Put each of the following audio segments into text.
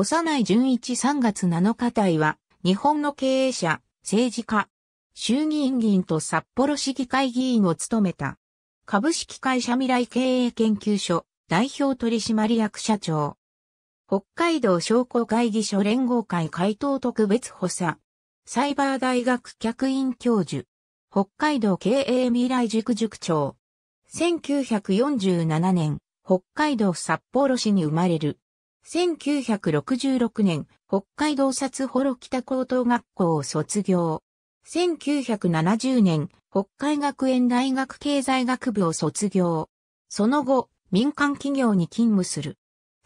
幼い純一3月7日隊は、日本の経営者、政治家、衆議院議員と札幌市議会議員を務めた。株式会社未来経営研究所、代表取締役社長。北海道商工会議所連合会会頭特別補佐。サイバー大学客員教授。北海道経営未来塾塾長。1947年、北海道札幌市に生まれる。1966年、北海道札幌北高等学校を卒業。1970年、北海学園大学経済学部を卒業。その後、民間企業に勤務する。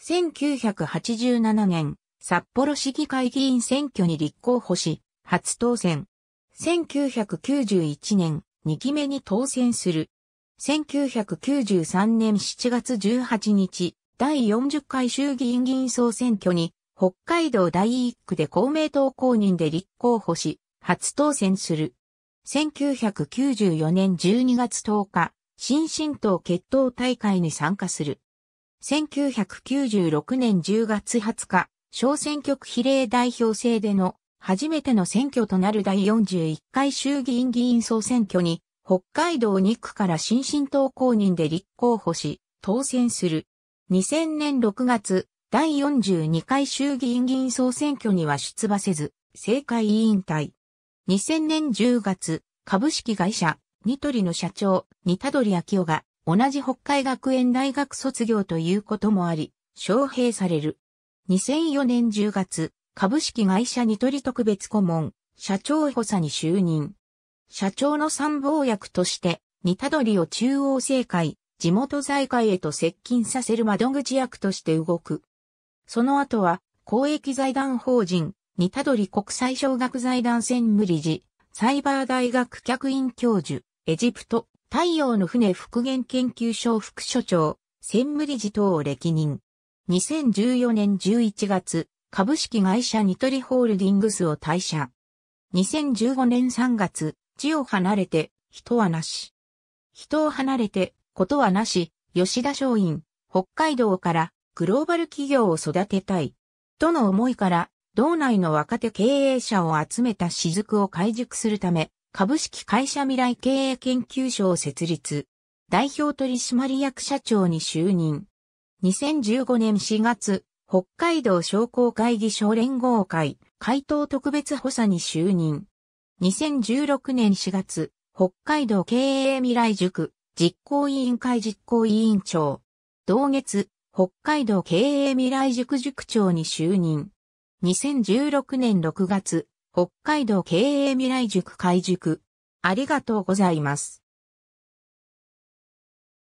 1987年、札幌市議会議員選挙に立候補し、初当選。1991年、2期目に当選する。1993年7月18日、第40回衆議院議員総選挙に、北海道第1区で公明党公認で立候補し、初当選する。1994年12月10日、新進党決闘大会に参加する。1996年10月20日、小選挙区比例代表制での初めての選挙となる第41回衆議院議員総選挙に北海道2区から新進党公認で立候補し、当選する。2000年6月、第42回衆議院議員総選挙には出馬せず、政界委員会。2000年10月、株式会社、ニトリの社長、ニタドリアキオが、同じ北海学園大学卒業ということもあり、招聘される。2004年10月、株式会社ニトリ特別顧問、社長補佐に就任。社長の参謀役として、ニタドリを中央政界、地元財界へと接近させる窓口役として動く。その後は、公益財団法人、にたどり国際小学財団専務理事、サイバー大学客員教授、エジプト、太陽の船復元研究所副所長、専務理事等を歴任。2014年11月、株式会社ニトリホールディングスを退社。2015年3月、地を離れて、人はなし。人を離れて、ことはなし、吉田松陰、北海道からグローバル企業を育てたい。との思いから、道内の若手経営者を集めた雫を改熟するため、株式会社未来経営研究所を設立。代表取締役社長に就任。2015年4月、北海道商工会議所連合会、会頭特別補佐に就任。2016年4月、北海道経営未来塾、実行委員会実行委員長。同月、北海道経営未来塾塾長に就任。2016年6月、北海道経営未来塾会塾。ありがとうございます。